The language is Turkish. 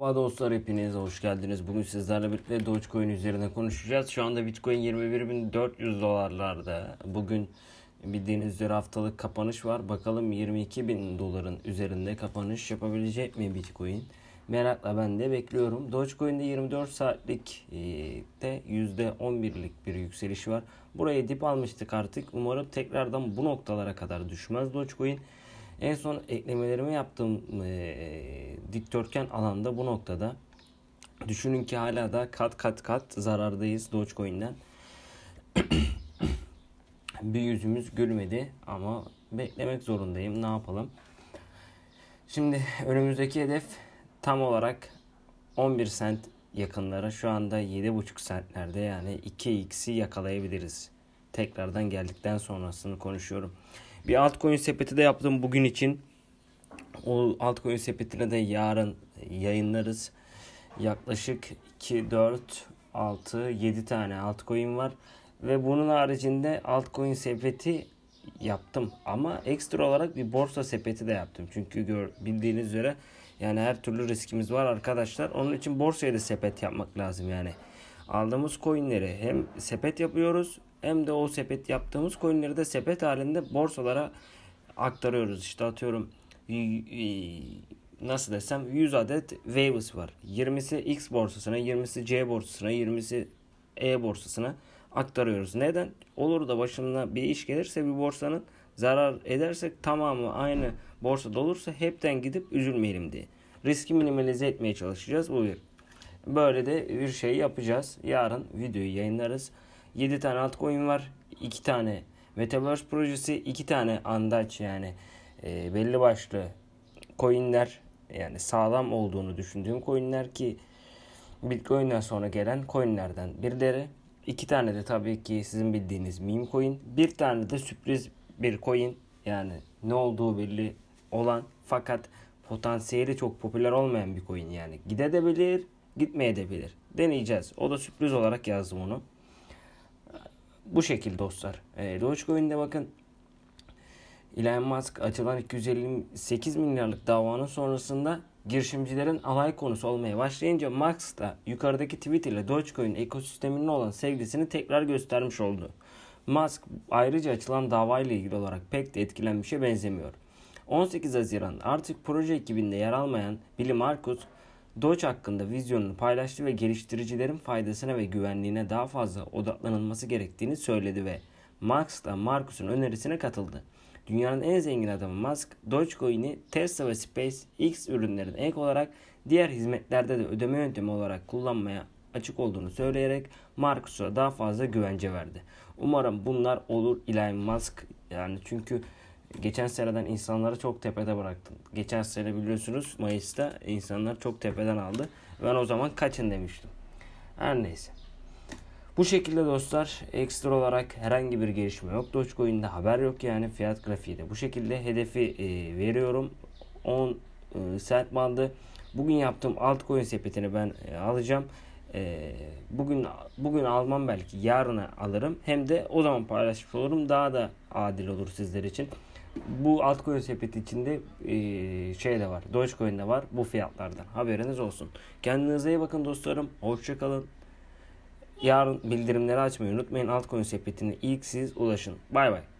Merhaba dostlar hepiniz hoş geldiniz. Bugün sizlerle birlikte Dogecoin üzerine konuşacağız. Şu anda Bitcoin 21.400 dolarlarda. Bugün bildiğiniz üzere haftalık kapanış var. Bakalım 22.000 doların üzerinde kapanış yapabilecek mi Bitcoin? Merakla ben de bekliyorum. Dogecoin'de 24 saatlik saatlikte %11'lik bir yükseliş var. Buraya dip almıştık artık. Umarım tekrardan bu noktalara kadar düşmez Dogecoin. En son eklemelerimi yaptığım e, dikdörtgen alanda bu noktada düşünün ki hala da kat kat kat zarardayız Dogecoin'den. bir yüzümüz gülmedi ama beklemek zorundayım. Ne yapalım? Şimdi önümüzdeki hedef tam olarak 11 sent yakınlara şu anda 7,5 sentlerde yani 2x'i yakalayabiliriz tekrardan geldikten sonrasını konuşuyorum. Bir altcoin sepeti de yaptım bugün için. O altcoin sepetine de yarın yayınlarız. Yaklaşık 2, 4, 6, 7 tane altcoin var. Ve bunun haricinde altcoin sepeti yaptım. Ama ekstra olarak bir borsa sepeti de yaptım. Çünkü gör, bildiğiniz üzere yani her türlü riskimiz var arkadaşlar. Onun için borsaya da sepet yapmak lazım yani. Aldığımız coinleri hem sepet yapıyoruz hem de o sepet yaptığımız coinleri de sepet halinde borsalara aktarıyoruz. İşte atıyorum nasıl desem 100 adet Waves var. 20'si X borsasına, 20'si C borsasına, 20'si E borsasına aktarıyoruz. Neden? Olur da başına bir iş gelirse bir borsanın zarar edersek tamamı aynı borsada olursa hepten gidip üzülmeyelim diye. Riski minimalize etmeye çalışacağız. Bu bir. Böyle de bir şey yapacağız. Yarın videoyu yayınlarız. 7 tane altcoin var. 2 tane Metaverse projesi, 2 tane Andaç yani e, belli başlı coinler yani sağlam olduğunu düşündüğüm coinler ki Bitcoin'den sonra gelen coinlerden birileri. İki tane de tabii ki sizin bildiğiniz meme coin. Bir tane de sürpriz bir coin. Yani ne olduğu belli olan fakat potansiyeli çok popüler olmayan bir coin yani. Gidebilir, gitmeyebilir. Deneyeceğiz. O da sürpriz olarak yazdım onu bu şekil dostlar. E, ee, Dogecoin'de bakın Elon Musk açılan 258 milyarlık davanın sonrasında girişimcilerin alay konusu olmaya başlayınca Musk da yukarıdaki tweet ile Dogecoin ekosisteminin olan sevgisini tekrar göstermiş oldu. Musk ayrıca açılan davayla ilgili olarak pek de etkilenmişe benzemiyor. 18 Haziran artık proje ekibinde yer almayan Billy Marcus Doge hakkında vizyonunu paylaştı ve geliştiricilerin faydasına ve güvenliğine daha fazla odaklanılması gerektiğini söyledi ve Marx da Marcus'un önerisine katıldı. Dünyanın en zengin adamı Musk, Dogecoin'i Tesla ve SpaceX ürünlerine ek olarak diğer hizmetlerde de ödeme yöntemi olarak kullanmaya açık olduğunu söyleyerek Marcus'a daha fazla güvence verdi. Umarım bunlar olur Elon Musk yani çünkü geçen seneden insanları çok tepede bıraktım. Geçen sene biliyorsunuz Mayıs'ta insanlar çok tepeden aldı. Ben o zaman kaçın demiştim. Her neyse. Bu şekilde dostlar ekstra olarak herhangi bir gelişme yok. Dogecoin'de haber yok yani fiyat grafiği de bu şekilde. Hedefi e, veriyorum. 10 e, sert bandı. Bugün yaptığım altcoin sepetini ben e, alacağım. E, bugün bugün almam belki yarına alırım. Hem de o zaman paylaşmış olurum. Daha da adil olur sizler için bu altcoin sepeti içinde e, şey de var. Dogecoin de var bu fiyatlardan. Haberiniz olsun. Kendinize iyi bakın dostlarım. Hoşçakalın. Yarın bildirimleri açmayı unutmayın. Altcoin sepetine ilk siz ulaşın. Bay bay.